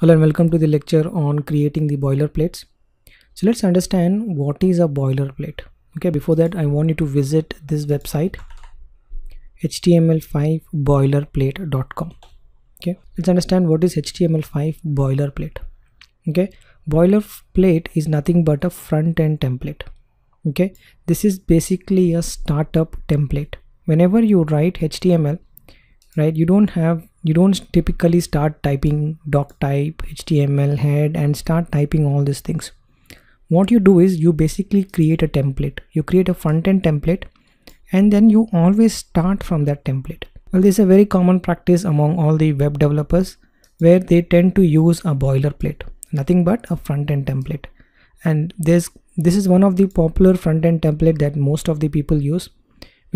Hello and welcome to the lecture on creating the boilerplates. So let's understand what is a boilerplate. Okay, before that I want you to visit this website html5boilerplate.com. Okay, let's understand what is html5 boilerplate. Okay, boilerplate is nothing but a front end template. Okay, this is basically a startup template. Whenever you write HTML, right you don't have you don't typically start typing doc type html head and start typing all these things what you do is you basically create a template you create a front end template and then you always start from that template well this is a very common practice among all the web developers where they tend to use a boilerplate nothing but a front end template and this this is one of the popular front end template that most of the people use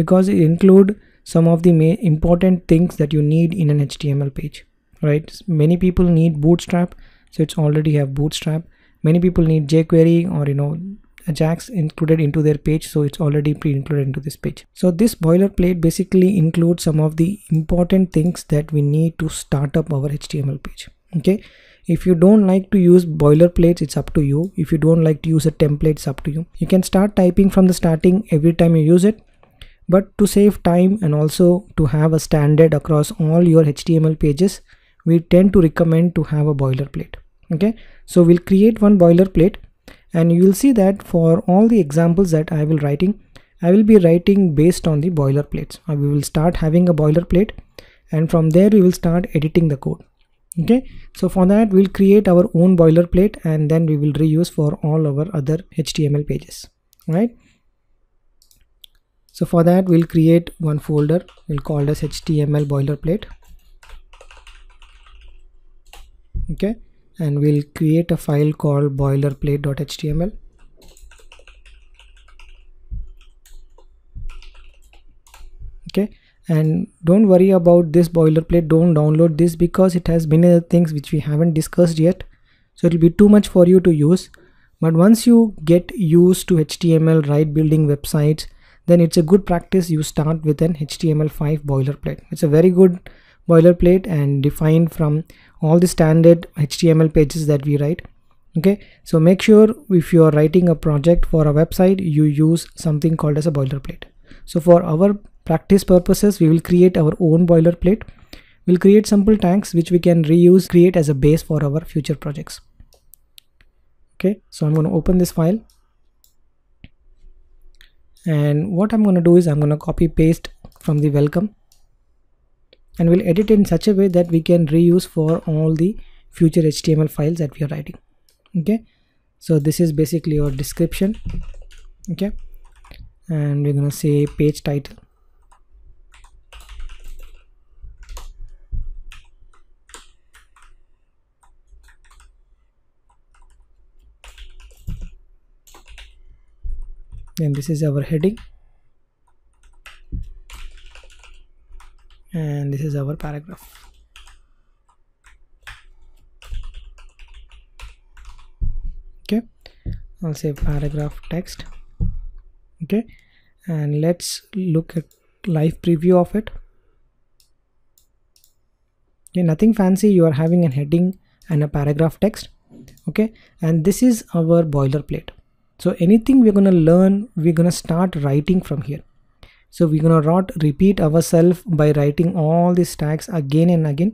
because it include some of the important things that you need in an HTML page, right? Many people need Bootstrap, so it's already have Bootstrap. Many people need jQuery or, you know, Ajax included into their page so it's already pre-included into this page. So this boilerplate basically includes some of the important things that we need to start up our HTML page. Okay, if you don't like to use boilerplates it's up to you. If you don't like to use a template it's up to you. You can start typing from the starting every time you use it but to save time and also to have a standard across all your HTML pages, we tend to recommend to have a boilerplate. Okay, so we'll create one boilerplate and you will see that for all the examples that I will writing, I will be writing based on the boilerplates. Uh, we will start having a boilerplate and from there we will start editing the code okay so for that we'll create our own boilerplate and then we will reuse for all our other html pages right so for that we'll create one folder we'll call this HTML boilerplate okay and we'll create a file called boilerplate.html okay and don't worry about this boilerplate don't download this because it has many other things which we haven't discussed yet so it will be too much for you to use but once you get used to html right building websites then it's a good practice you start with an HTML5 boilerplate. It's a very good boilerplate and defined from all the standard HTML pages that we write. Okay, so make sure if you are writing a project for a website, you use something called as a boilerplate. So for our practice purposes, we will create our own boilerplate. We'll create simple tanks which we can reuse, create as a base for our future projects. Okay, so I'm going to open this file and what I'm going to do is I'm going to copy paste from the welcome and we'll edit in such a way that we can reuse for all the future HTML files that we are writing okay so this is basically your description okay and we're going to say page title And this is our heading and this is our paragraph okay I'll say paragraph text okay and let's look at live preview of it okay nothing fancy you are having a heading and a paragraph text okay and this is our boilerplate so anything we're going to learn we're going to start writing from here so we're going to not repeat ourselves by writing all these tags again and again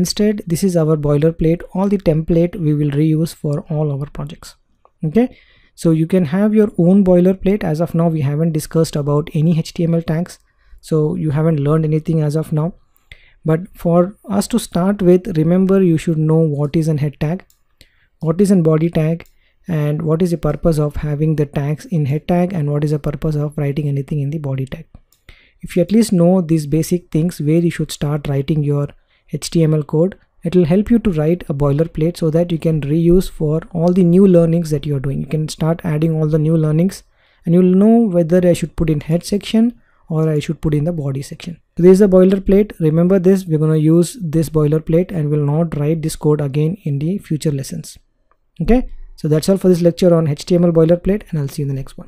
instead this is our boilerplate all the template we will reuse for all our projects okay so you can have your own boilerplate as of now we haven't discussed about any html tags so you haven't learned anything as of now but for us to start with remember you should know what is an head tag what is an body tag and what is the purpose of having the tags in head tag and what is the purpose of writing anything in the body tag if you at least know these basic things where you should start writing your html code it will help you to write a boilerplate so that you can reuse for all the new learnings that you are doing you can start adding all the new learnings and you'll know whether i should put in head section or I should put in the body section. So this is boilerplate. Remember this, we're going to use this boilerplate and will not write this code again in the future lessons. Okay. So that's all for this lecture on HTML boilerplate and I'll see you in the next one.